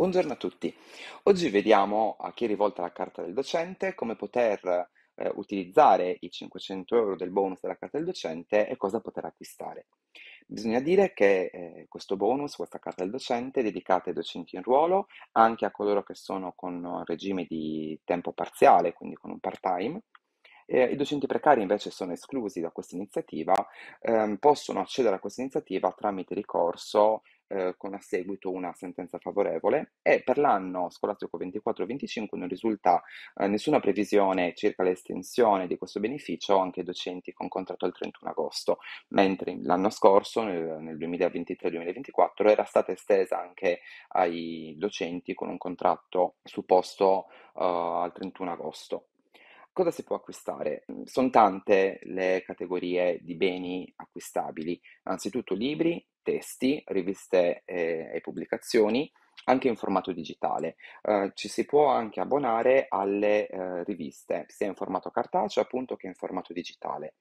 Buongiorno a tutti. Oggi vediamo a chi è rivolta la carta del docente, come poter eh, utilizzare i 500 euro del bonus della carta del docente e cosa poter acquistare. Bisogna dire che eh, questo bonus, questa carta del docente, è dedicata ai docenti in ruolo, anche a coloro che sono con regime di tempo parziale, quindi con un part-time, eh, I docenti precari invece sono esclusi da questa iniziativa, ehm, possono accedere a questa iniziativa tramite ricorso eh, con a seguito una sentenza favorevole e per l'anno scolastico 24-25 non risulta eh, nessuna previsione circa l'estensione di questo beneficio anche ai docenti con contratto al 31 agosto, mentre l'anno scorso, nel, nel 2023-2024, era stata estesa anche ai docenti con un contratto supposto eh, al 31 agosto cosa si può acquistare? Sono tante le categorie di beni acquistabili, anzitutto libri, testi, riviste e, eh, e pubblicazioni, anche in formato digitale. Uh, ci si può anche abbonare alle uh, riviste, sia in formato cartaceo appunto che in formato digitale.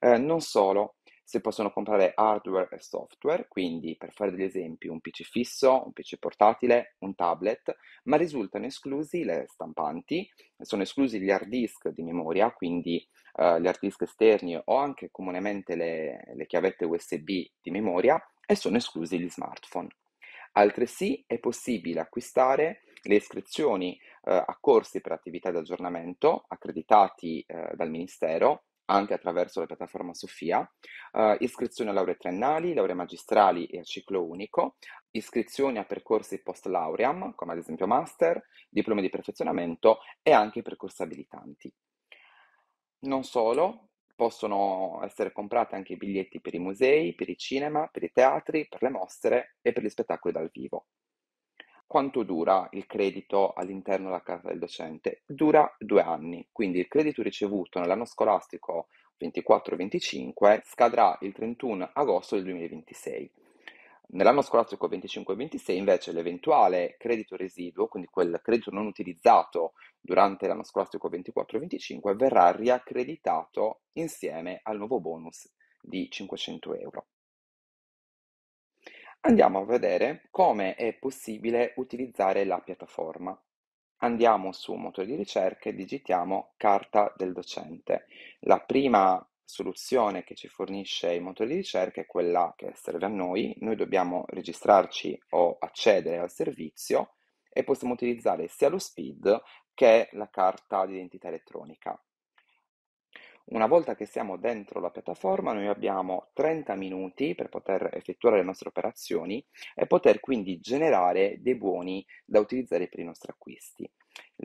Uh, non solo, si possono comprare hardware e software, quindi per fare degli esempi un PC fisso, un PC portatile, un tablet, ma risultano esclusi le stampanti, sono esclusi gli hard disk di memoria, quindi gli hard disk esterni o anche comunemente le, le chiavette USB di memoria e sono esclusi gli smartphone. Altresì è possibile acquistare le iscrizioni eh, a corsi per attività di aggiornamento accreditati eh, dal Ministero anche attraverso la piattaforma Sofia, eh, iscrizioni a lauree triennali, lauree magistrali e a ciclo unico, iscrizioni a percorsi post lauream, come ad esempio master, diplomi di perfezionamento e anche percorsi abilitanti. Non solo, possono essere comprati anche i biglietti per i musei, per i cinema, per i teatri, per le mostre e per gli spettacoli dal vivo. Quanto dura il credito all'interno della carta del docente? Dura due anni, quindi il credito ricevuto nell'anno scolastico 24-25 scadrà il 31 agosto del 2026. Nell'anno scolastico 25-26 invece l'eventuale credito residuo, quindi quel credito non utilizzato durante l'anno scolastico 24-25, verrà riaccreditato insieme al nuovo bonus di 500 euro. Andiamo a vedere come è possibile utilizzare la piattaforma. Andiamo su un motore di ricerca e digitiamo carta del docente. La prima soluzione che ci fornisce il motore di ricerca è quella che serve a noi, noi dobbiamo registrarci o accedere al servizio e possiamo utilizzare sia lo SPID che la carta d'identità elettronica. Una volta che siamo dentro la piattaforma, noi abbiamo 30 minuti per poter effettuare le nostre operazioni e poter quindi generare dei buoni da utilizzare per i nostri acquisti.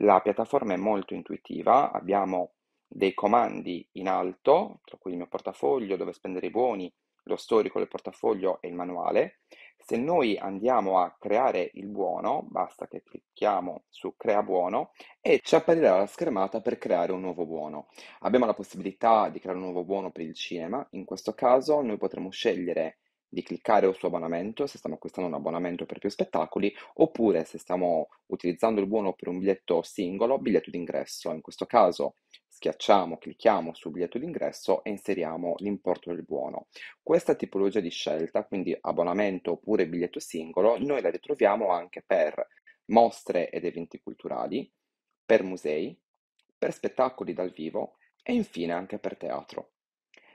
La piattaforma è molto intuitiva, abbiamo dei comandi in alto, tra cui il mio portafoglio, dove spendere i buoni, lo storico del portafoglio e il manuale. Se noi andiamo a creare il buono, basta che clicchiamo su crea buono e ci apparirà la schermata per creare un nuovo buono. Abbiamo la possibilità di creare un nuovo buono per il cinema, in questo caso noi potremo scegliere di cliccare su abbonamento se stiamo acquistando un abbonamento per più spettacoli oppure se stiamo utilizzando il buono per un biglietto singolo, biglietto d'ingresso. In questo caso Schiacciamo, clicchiamo sul biglietto d'ingresso e inseriamo l'importo del buono. Questa tipologia di scelta, quindi abbonamento oppure biglietto singolo, noi la ritroviamo anche per mostre ed eventi culturali, per musei, per spettacoli dal vivo e infine anche per teatro.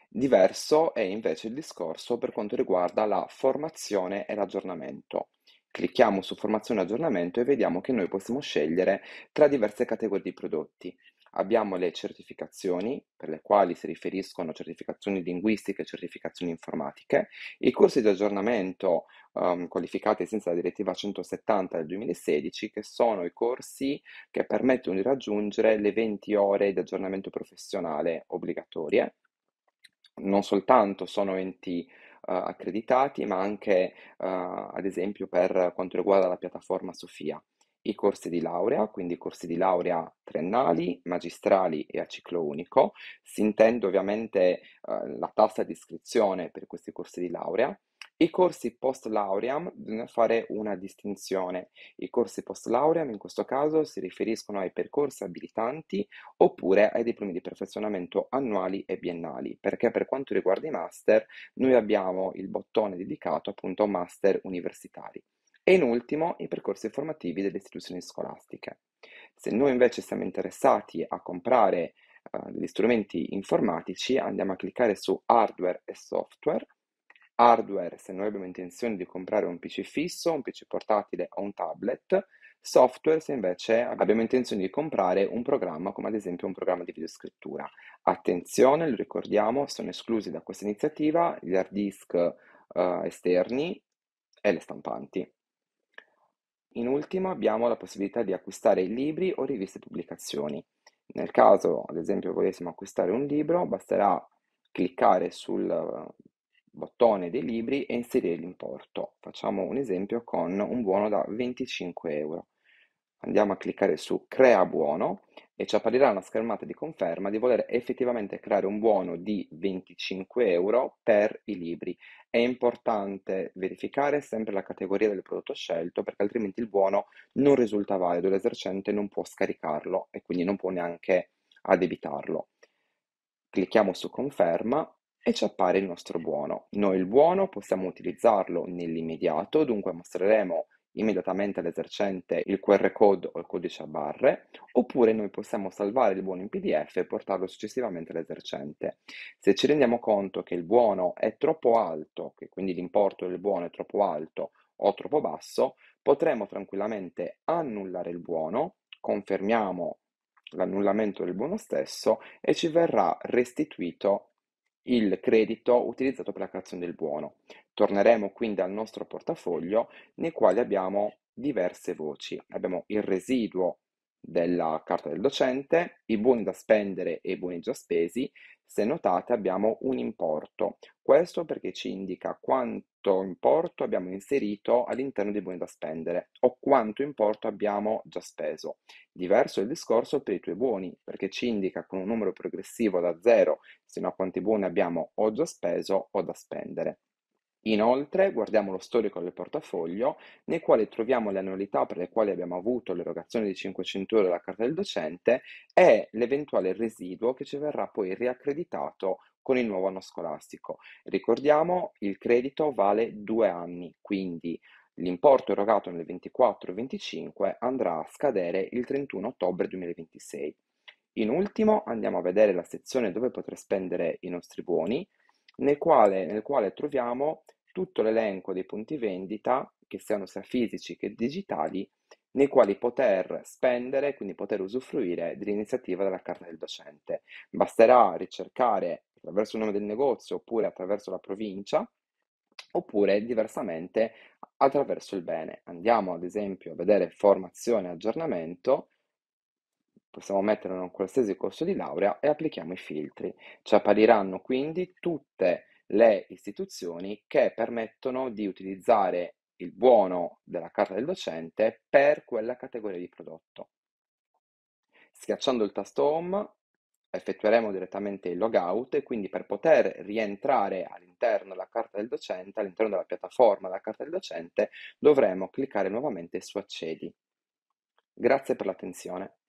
Diverso è invece il discorso per quanto riguarda la formazione e l'aggiornamento. Clicchiamo su formazione e aggiornamento e vediamo che noi possiamo scegliere tra diverse categorie di prodotti. Abbiamo le certificazioni, per le quali si riferiscono certificazioni linguistiche e certificazioni informatiche, i corsi di aggiornamento um, qualificati senza la direttiva 170 del 2016, che sono i corsi che permettono di raggiungere le 20 ore di aggiornamento professionale obbligatorie. Non soltanto sono enti Uh, accreditati, ma anche uh, ad esempio per quanto riguarda la piattaforma Sofia i corsi di laurea, quindi corsi di laurea triennali, magistrali e a ciclo unico, si intende ovviamente eh, la tassa di iscrizione per questi corsi di laurea. I corsi post lauream bisogna fare una distinzione. I corsi post lauream in questo caso si riferiscono ai percorsi abilitanti oppure ai diplomi di perfezionamento annuali e biennali, perché per quanto riguarda i master noi abbiamo il bottone dedicato appunto a master universitari. E in ultimo i percorsi formativi delle istituzioni scolastiche. Se noi invece siamo interessati a comprare uh, degli strumenti informatici, andiamo a cliccare su hardware e software. Hardware se noi abbiamo intenzione di comprare un PC fisso, un PC portatile o un tablet. Software se invece abbiamo intenzione di comprare un programma come ad esempio un programma di videoscrittura. Attenzione, lo ricordiamo, sono esclusi da questa iniziativa gli hard disk uh, esterni e le stampanti. In ultimo abbiamo la possibilità di acquistare libri o riviste pubblicazioni. Nel caso, ad esempio, volessimo acquistare un libro, basterà cliccare sul eh, bottone dei libri e inserire l'importo. Facciamo un esempio con un buono da 25 euro. Andiamo a cliccare su Crea buono e ci apparirà una schermata di conferma di voler effettivamente creare un buono di 25 euro per i libri. È importante verificare sempre la categoria del prodotto scelto perché altrimenti il buono non risulta valido, l'esercente non può scaricarlo e quindi non può neanche addebitarlo. Clicchiamo su conferma e ci appare il nostro buono. Noi il buono possiamo utilizzarlo nell'immediato, dunque mostreremo immediatamente l'esercente il QR code o il codice a barre, oppure noi possiamo salvare il buono in PDF e portarlo successivamente all'esercente. Se ci rendiamo conto che il buono è troppo alto, che quindi l'importo del buono è troppo alto o troppo basso, potremo tranquillamente annullare il buono, confermiamo l'annullamento del buono stesso e ci verrà restituito il credito utilizzato per la creazione del buono. Torneremo quindi al nostro portafoglio nel quale abbiamo diverse voci. Abbiamo il residuo della carta del docente, i buoni da spendere e i buoni già spesi, se notate abbiamo un importo, questo perché ci indica quanto importo abbiamo inserito all'interno dei buoni da spendere o quanto importo abbiamo già speso. Diverso è il discorso per i tuoi buoni, perché ci indica con un numero progressivo da zero sino a quanti buoni abbiamo o già speso o da spendere. Inoltre guardiamo lo storico del portafoglio nel quale troviamo le annualità per le quali abbiamo avuto l'erogazione di 500 euro dalla carta del docente e l'eventuale residuo che ci verrà poi riaccreditato con il nuovo anno scolastico. Ricordiamo il credito vale due anni, quindi l'importo erogato nel 24 e 25 andrà a scadere il 31 ottobre 2026. In ultimo andiamo a vedere la sezione dove potrà spendere i nostri buoni nel quale, nel quale troviamo tutto l'elenco dei punti vendita, che siano sia fisici che digitali, nei quali poter spendere, quindi poter usufruire dell'iniziativa della carta del docente. Basterà ricercare attraverso il nome del negozio oppure attraverso la provincia, oppure diversamente attraverso il bene. Andiamo ad esempio a vedere formazione e aggiornamento possiamo metterlo in un qualsiasi corso di laurea e applichiamo i filtri. Ci appariranno quindi tutte le istituzioni che permettono di utilizzare il buono della carta del docente per quella categoria di prodotto. Schiacciando il tasto Home effettueremo direttamente il logout e quindi per poter rientrare all'interno della carta del docente, all'interno della piattaforma della carta del docente, dovremo cliccare nuovamente su Accedi. Grazie per l'attenzione.